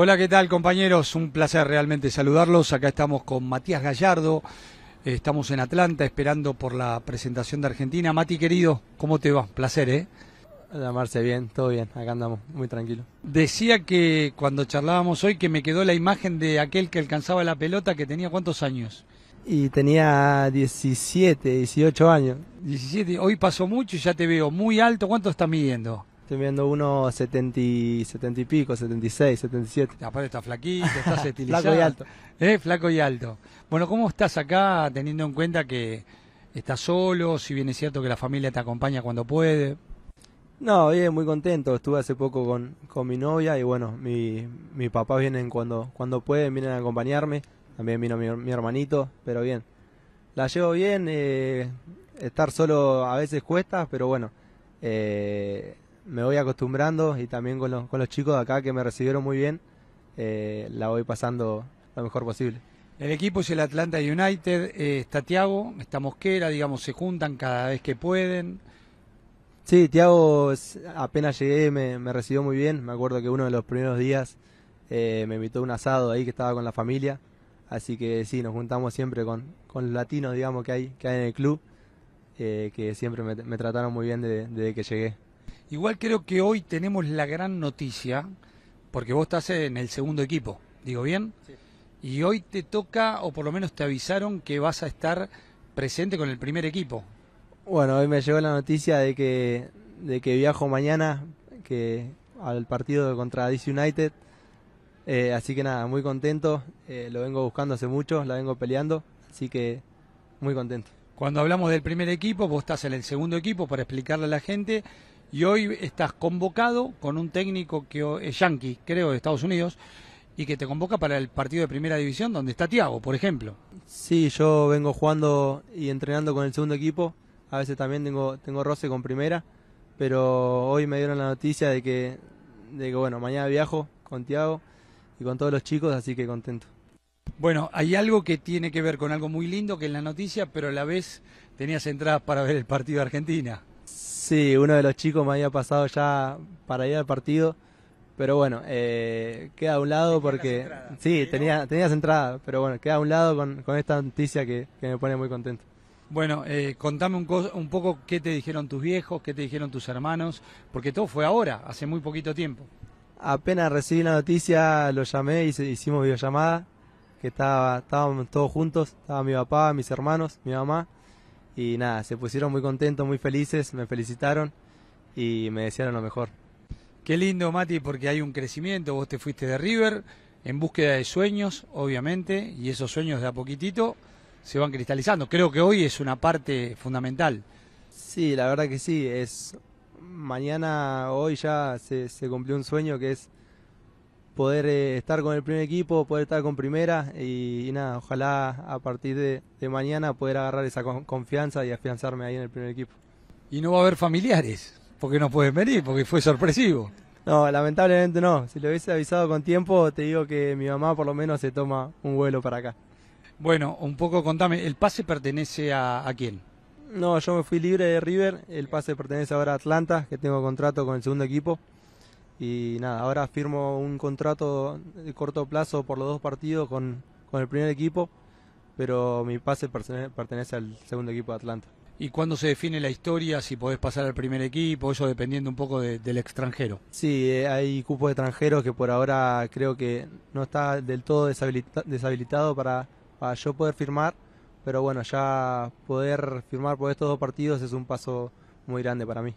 Hola, ¿qué tal compañeros? Un placer realmente saludarlos. Acá estamos con Matías Gallardo. Estamos en Atlanta esperando por la presentación de Argentina. Mati, querido, ¿cómo te va? Placer, ¿eh? Llamarse bien, todo bien, acá andamos, muy tranquilo. Decía que cuando charlábamos hoy que me quedó la imagen de aquel que alcanzaba la pelota que tenía cuántos años. Y tenía 17, 18 años. 17, hoy pasó mucho y ya te veo muy alto. ¿Cuánto estás midiendo? Estoy viendo uno 70 y, setenta y pico, 76, 77. Aparte está flaquito, estás estilizado. flaco y alto. ¿Eh? Flaco y alto. Bueno, ¿cómo estás acá teniendo en cuenta que estás solo? Si bien es cierto que la familia te acompaña cuando puede. No, bien, muy contento. Estuve hace poco con, mi novia y bueno, mi, mi papá vienen cuando, cuando pueden, vienen a acompañarme. También vino mi, hermanito, pero bien. La llevo bien, eh, estar solo a veces cuesta, pero bueno. Eh, me voy acostumbrando y también con los, con los chicos de acá que me recibieron muy bien, eh, la voy pasando lo mejor posible. El equipo es el Atlanta United, eh, está Tiago, está Mosquera, digamos, se juntan cada vez que pueden. Sí, Tiago apenas llegué me, recibió muy bien, me acuerdo que uno de los primeros días eh, me invitó a un asado ahí que estaba con la familia, así que sí, nos juntamos siempre con, los latinos, digamos, que hay, que hay en el club, que siempre me, trataron muy bien desde que llegué. Igual creo que hoy tenemos la gran noticia, porque vos estás en el segundo equipo, digo bien, y hoy te toca, o por lo menos te avisaron que vas a estar presente con el primer equipo. Bueno, hoy me llegó la noticia de que, de que viajo mañana que, al partido contra DC United, eh, así que nada, muy contento, eh, lo vengo buscando hace mucho, la vengo peleando, así que muy contento. Cuando hablamos del primer equipo, vos estás en el segundo equipo para explicarle a la gente y hoy estás convocado con un técnico que es yankee, creo, de Estados Unidos, y que te convoca para el partido de primera división donde está Tiago, por ejemplo. Sí, yo vengo jugando y entrenando con el segundo equipo, a veces también tengo, roce con primera, pero hoy me dieron la noticia de que, de que bueno, mañana viajo con Tiago y con todos los chicos, así que contento. Bueno, hay algo que tiene que ver con algo muy lindo que en la noticia, pero a la vez tenías entradas para ver el partido de Argentina. Sí, uno de los chicos me había pasado ya para ir al partido, pero bueno, eh, queda a un lado porque... sí, tenía, tenías entrada, pero bueno, queda a un lado con, esta noticia que, me pone muy contento. Bueno, eh, contame un, poco qué te dijeron tus viejos, qué te dijeron tus hermanos, porque todo fue ahora, hace muy poquito tiempo. Apenas recibí la noticia, lo llamé y hicimos videollamada, que estaba, estábamos todos juntos, estaba mi papá, mis hermanos, mi mamá y nada, se pusieron muy contentos, muy felices, me felicitaron y me desearon lo mejor. Qué lindo, Mati, porque hay un crecimiento, vos te fuiste de River en búsqueda de sueños, obviamente, y esos sueños de a poquitito se van cristalizando. Creo que hoy es una parte fundamental. Sí, la verdad que sí, es mañana, hoy ya se, se cumplió un sueño que es poder eh, estar con el primer equipo, poder estar con primera y, nada, ojalá a partir de, mañana poder agarrar esa confianza y afianzarme ahí en el primer equipo. Y no va a haber familiares, porque no puedes venir, porque fue sorpresivo. No, lamentablemente no. Si lo hubiese avisado con tiempo, te digo que mi mamá por lo menos se toma un vuelo para acá. Bueno, un poco contame, ¿el pase pertenece a, a quién? No, yo me fui libre de River, el pase pertenece ahora a Atlanta, que tengo contrato con el segundo equipo. Y nada, ahora firmo un contrato de corto plazo por los dos partidos con, el primer equipo, pero mi pase pertenece al segundo equipo de Atlanta. ¿Y cuándo se define la historia? Si podés pasar al primer equipo, eso dependiendo un poco del extranjero. Sí, eh, hay cupos extranjeros que por ahora creo que no está del todo deshabilitado para, yo poder firmar, pero bueno, ya poder firmar por estos dos partidos es un paso muy grande para mí.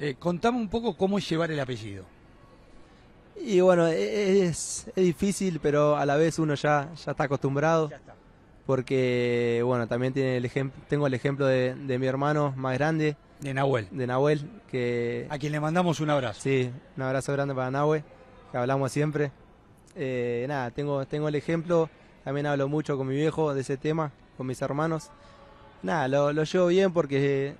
Eh, contame un poco cómo es llevar el apellido. Y bueno, e-, es, difícil, pero a la vez uno ya, ya está acostumbrado. Porque, bueno, también tiene el tengo el ejemplo de, mi hermano más grande. De Nahuel. De Nahuel, que... A quien le mandamos un abrazo. Sí, un abrazo grande para Nahuel, que hablamos siempre. Eh, nada, tengo, tengo el ejemplo, también hablo mucho con mi viejo de ese tema, con mis hermanos. Nada, lo, lo llevo bien porque...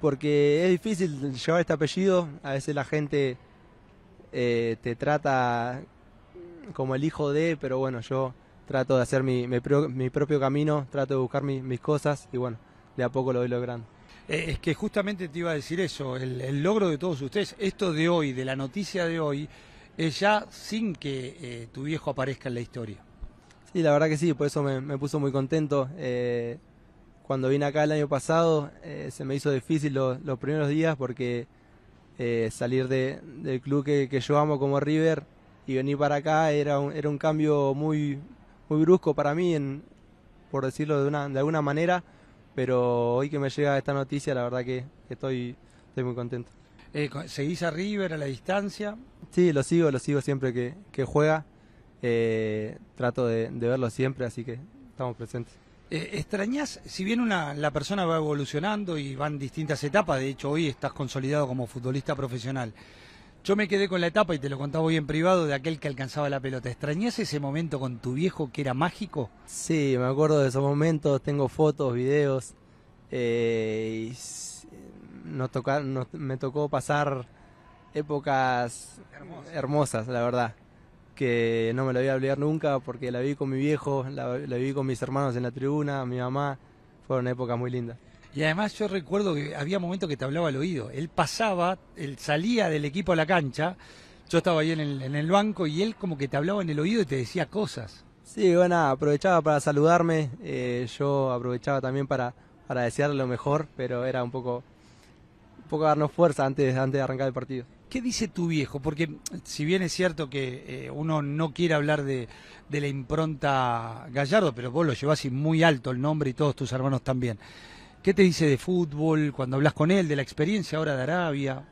Porque es difícil llevar este apellido, a veces la gente eh, te trata como el hijo de, pero bueno, yo trato de hacer mi, propio camino, trato de buscar mis cosas y bueno, de a poco lo voy logrando. Eh, es que justamente te iba a decir eso, el, logro de todos ustedes, esto de hoy, de la noticia de hoy, es ya sin que eh, tu viejo aparezca en la historia. Sí, la verdad que sí, por eso me, puso muy contento. cuando vine acá el año pasado se me hizo difícil los primeros días porque eh, salir del club que, yo amo como River y venir para acá era un, era un cambio muy, brusco para mí, en, por decirlo de, una, de alguna manera, pero hoy que me llega esta noticia, la verdad que estoy, muy contento. Eh, ¿Seguís a River a la distancia? Sí, lo sigo, lo sigo siempre que, juega. Eh, trato de verlo siempre, así que estamos presentes. Eh, ¿Extrañas, si bien una, la persona va evolucionando y van distintas etapas, de hecho hoy estás consolidado como futbolista profesional, yo me quedé con la etapa, y te lo contaba hoy en privado, de aquel que alcanzaba la pelota. ¿Extrañas ese momento con tu viejo que era mágico? Sí, me acuerdo de esos momentos, tengo fotos, videos. Eh, y nos me tocó pasar épocas hermosas, la verdad que no me lo voy a olvidar nunca porque la vi con mi viejo, la, vi con mis hermanos en la tribuna, mi mamá, fueron época muy linda. Y además yo recuerdo que había momentos que te hablaba al oído, él pasaba, él salía del equipo a la cancha, yo estaba ahí en el, banco y él como que te hablaba en el oído y te decía cosas. Sí, bueno, aprovechaba para saludarme, eh, yo aprovechaba también para, para desearle lo mejor, pero era un poco, poco darnos fuerza antes, antes de arrancar el partido. ¿Qué dice tu viejo? Porque si bien es cierto que eh, uno no quiere hablar de, la impronta Gallardo, pero vos lo llevas muy alto el nombre y todos tus hermanos también. ¿Qué te dice de fútbol cuando hablas con él, de la experiencia ahora de Arabia?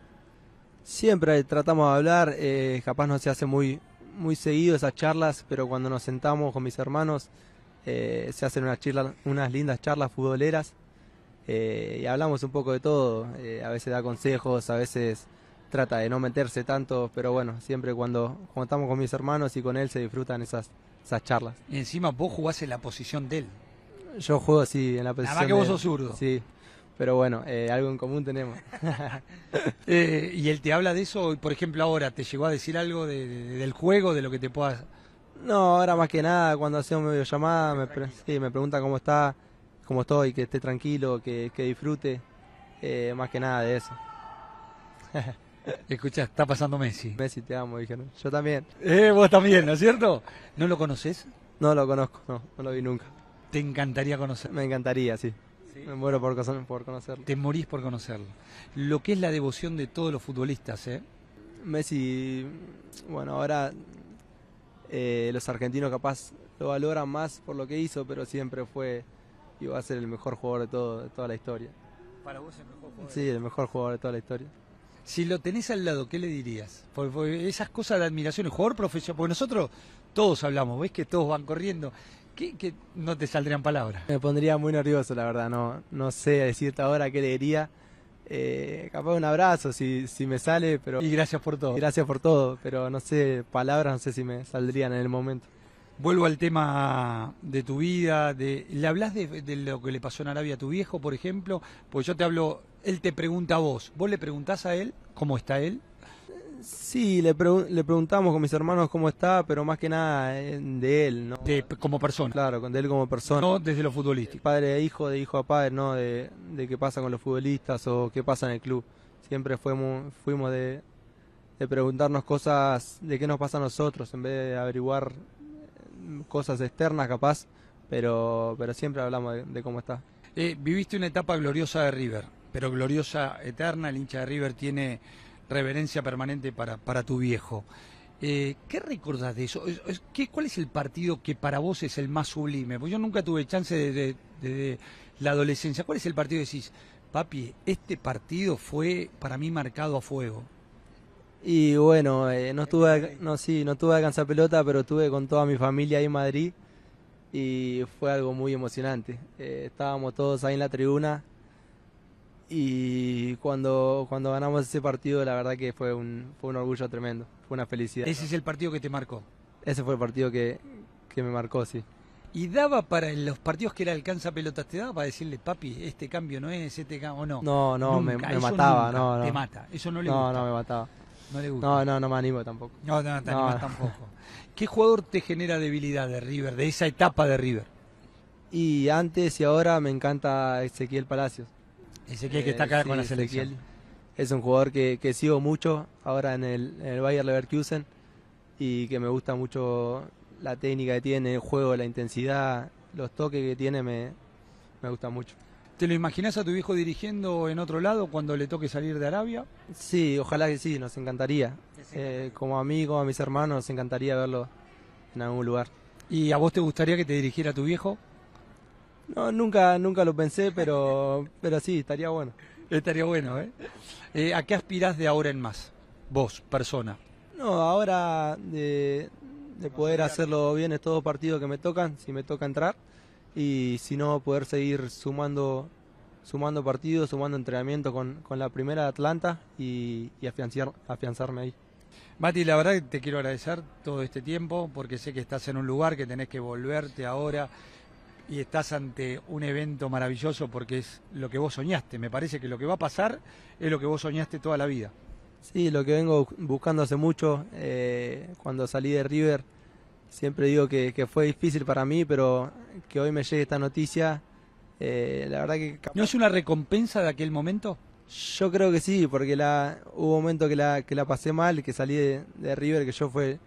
Siempre tratamos de hablar, eh, capaz no se hace muy, muy seguido esas charlas, pero cuando nos sentamos con mis hermanos eh, se hacen unas, unas lindas charlas futboleras y hablamos un poco de todo. a veces da consejos, a veces trata de no meterse tanto, pero bueno, siempre cuando, cuando estamos con mis hermanos y con él se disfrutan esas, esas charlas. Y encima vos jugás en la posición de él. Yo juego, así en la posición. Nada que vos sos zurdo. Sí, pero bueno, eh, algo en común tenemos. Eh, ¿Y él te habla de eso? Por ejemplo, ahora, ¿te llegó a decir algo del juego, de lo que te puedas.? No, ahora más que nada, cuando hacemos videollamada, me, me pregunta cómo está, cómo estoy, que esté tranquilo, que, disfrute. Eh, más que nada de eso. Escucha, está pasando Messi. Messi, te amo, dijeron. Yo también. Eh, vos también, ¿no es cierto? ¿No lo conoces? No lo conozco, no, no lo vi nunca. ¿Te encantaría conocerlo? Me encantaría, sí. Me muero por, por conocerlo. Te morís por conocerlo. Lo que es la devoción de todos los futbolistas, ¿eh? Messi, bueno, ahora eh, los argentinos capaz lo valoran más por lo que hizo, pero siempre fue y va a ser el mejor jugador de, todo, de toda la historia. ¿Para vos el mejor jugador? Sí, el mejor jugador de toda la historia. Si lo tenés al lado, ¿qué le dirías? Porque, esas cosas de admiración, el jugador profesional, porque nosotros todos hablamos, ves que todos van corriendo, que no te saldrían palabras? Me pondría muy nervioso, la verdad, no, no sé decirte ahora qué le diría. Eh, capaz un abrazo si, si me sale, pero... Y gracias por todo. Gracias por todo, pero no sé, palabras no sé si me saldrían en el momento. Vuelvo al tema de tu vida, de, ¿le hablas de, lo que le pasó en Arabia a tu viejo, por ejemplo? Pues yo te hablo, él te pregunta a vos, ¿vos le preguntás a él cómo está él? Sí, le, le preguntamos con mis hermanos cómo está, pero más que nada eh, de él, ¿no? De, como persona. Claro, de él como persona. No desde los futbolístico. Padre a e hijo, de hijo a padre, ¿no? De, qué pasa con los futbolistas o qué pasa en el club. Siempre fuimos, fuimos de preguntarnos cosas de qué nos pasa a nosotros en vez de averiguar cosas externas capaz, pero, pero siempre hablamos de, cómo está. Eh, viviste una etapa gloriosa de River, pero gloriosa eterna, el hincha de River tiene reverencia permanente para, para tu viejo. Eh, ¿Qué recordás de eso? ¿Qué, ¿Cuál es el partido que para vos es el más sublime? Porque yo nunca tuve chance desde de, la adolescencia. ¿Cuál es el partido que decís, papi, este partido fue para mí marcado a fuego? Y bueno, eh, no, estuve no, sí, no tuve pelota, pero estuve con toda mi familia ahí en Madrid y fue algo muy emocionante. Eh, estábamos todos ahí en la tribuna y cuando, cuando ganamos ese partido, la verdad que fue un, fue un orgullo tremendo, fue una felicidad. ¿Ese es el partido que te marcó? Ese fue el partido que, me marcó, sí. ¿Y daba para los partidos que era alcanza pelotas, te daba para decirle, papi, este cambio no es, este cambio o no? No, no, me, mataba, no, no. Te mata, eso no le No, no, me mataba. No le gusta. No, no, no me animo tampoco. No, no, no. tampoco. ¿Qué jugador te genera debilidad de River, de esa etapa de River? Y antes y ahora me encanta Ezequiel Palacios. Ezequiel que está acá eh, con la selección. es un jugador que, que, sigo mucho ahora en el, en el Bayer Leverkusen y que me gusta mucho la técnica que tiene, el juego, la intensidad, los toques que tiene, me, me gusta mucho. ¿Te lo imaginas a tu hijo dirigiendo en otro lado cuando le toque salir de Arabia? Sí, ojalá que sí, nos encantaría. Eh, como amigo, a mis hermanos, nos encantaría verlo en algún lugar. ¿Y a vos te gustaría que te dirigiera tu viejo? No, nunca, nunca lo pensé, pero, pero sí, estaría bueno. Estaría bueno, ¿eh? ¿eh? ¿A qué aspirás de ahora en más? Vos, persona. No, ahora de, de poder hacerlo bien en todos los partidos que me tocan, si me toca entrar y si no poder seguir sumando sumando partidos, sumando entrenamiento con, la primera de Atlanta y, afianzarme ahí. Mati, la verdad que te quiero agradecer todo este tiempo porque sé que estás en un lugar que tenés que volverte ahora y estás ante un evento maravilloso porque es lo que vos soñaste. Me parece que lo que va a pasar es lo que vos soñaste toda la vida. Sí, lo que vengo buscando hace mucho, eh, cuando salí de River Siempre digo que, fue difícil para mí, pero que hoy me llegue esta noticia, eh, la verdad que... ¿No es una recompensa de aquel momento? Yo creo que sí, porque la, hubo un momento que la, que la pasé mal, que salí de, River, que yo fue,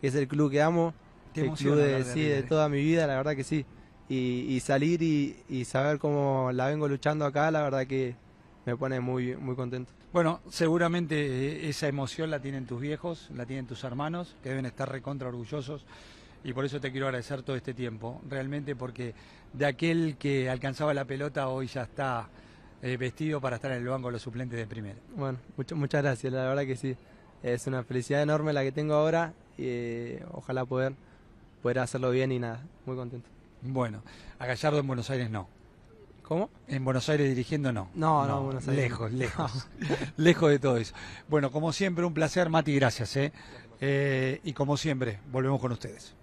que es el club que amo, el club de, de, toda mi vida, la verdad que sí. Y, salir y, saber cómo la vengo luchando acá, la verdad que, me pone muy, muy contento. Bueno, seguramente eh, esa emoción la tienen tus viejos, la tienen tus hermanos, que deben estar recontra orgullosos y por eso te quiero agradecer todo este tiempo, realmente porque de aquel que alcanzaba la pelota hoy ya está eh, vestido para estar en el banco de los suplentes de primera. Bueno, muchas gracias, la verdad que sí, es una felicidad enorme la que tengo ahora y eh, ojalá poder, poder hacerlo bien y nada, muy contento. Bueno, a Gallardo en Buenos Aires no. ¿Cómo? En Buenos Aires dirigiendo no. No, no, en Buenos Aires. Lejos, lejos. lejos de todo eso. Bueno, como siempre, un placer, Mati, gracias. Eh, eh y como siempre, volvemos con ustedes.